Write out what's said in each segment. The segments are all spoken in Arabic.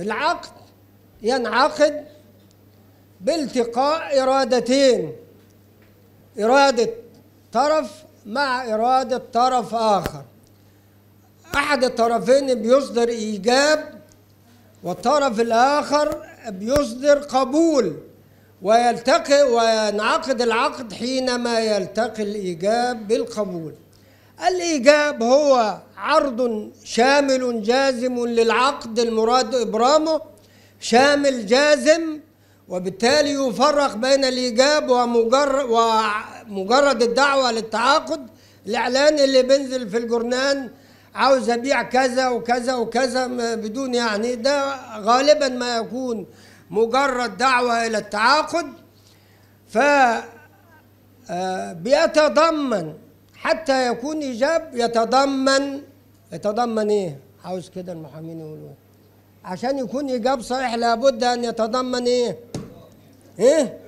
العقد ينعقد بالتقاء إرادتين إرادة طرف مع إرادة طرف آخر أحد الطرفين بيصدر إيجاب والطرف الآخر بيصدر قبول ويلتقي وينعقد العقد حينما يلتقي الإيجاب بالقبول الإيجاب هو عرض شامل جازم للعقد المراد إبرامه شامل جازم وبالتالي يفرق بين الإيجاب ومجرد, ومجرد الدعوة للتعاقد الإعلان اللي بينزل في الجورنان عاوز أبيع كذا وكذا وكذا بدون يعني ده غالبا ما يكون مجرد دعوة إلى التعاقد ف آه، بيتضمن حتى يكون إيجاب يتضمن يتضمن إيه؟ عاوز كده المحامين يقولوا عشان يكون إيجاب صحيح لابد أن يتضمن إيه؟ إيه؟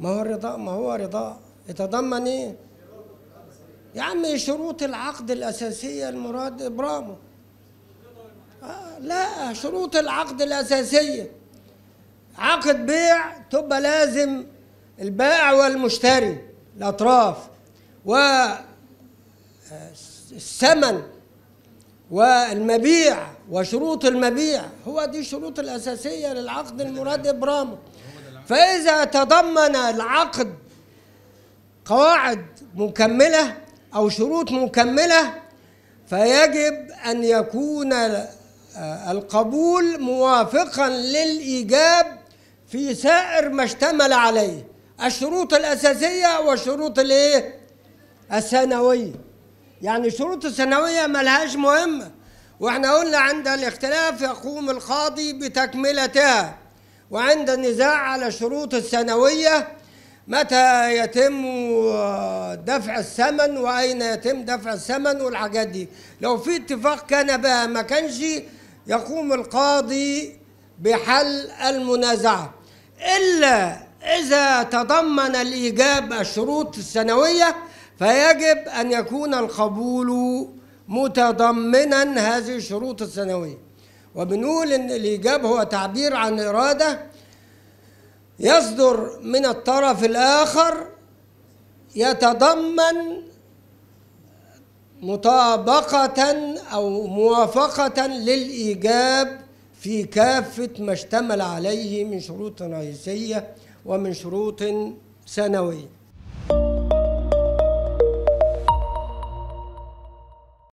ما هو الرضا ما هو رضا يتضمن إيه؟ يا عم شروط العقد الأساسية المراد إبرامه آه لا شروط العقد الأساسية عقد بيع تبقى لازم البائع والمشتري الأطراف والثمن والمبيع وشروط المبيع هو دي الشروط الأساسية للعقد المراد إبرامه إيه؟ فإذا تضمن العقد قواعد مكملة أو شروط مكملة فيجب أن يكون آه، القبول موافقا للإيجاب في سائر ما اشتمل عليه الشروط الأساسية وشروط الإيه؟ الثانوية يعني شروط الثانوية ملهاش مهمة واحنا قلنا عند الاختلاف يقوم القاضي بتكملتها وعند النزاع على الشروط الثانوية متى يتم آه، دفع الثمن وأين يتم دفع الثمن والحاجات دي لو في اتفاق كان بقى ما كانش يقوم القاضي بحل المنازعة إلا إذا تضمن الإيجاب الشروط السنوية فيجب أن يكون القبول متضمنا هذه الشروط الثانوية وبنقول إن الإيجاب هو تعبير عن إرادة يصدر من الطرف الآخر يتضمن مطابقة أو موافقة للإيجاب في كافة ما اشتمل عليه من شروط رئيسية ومن شروط سنوية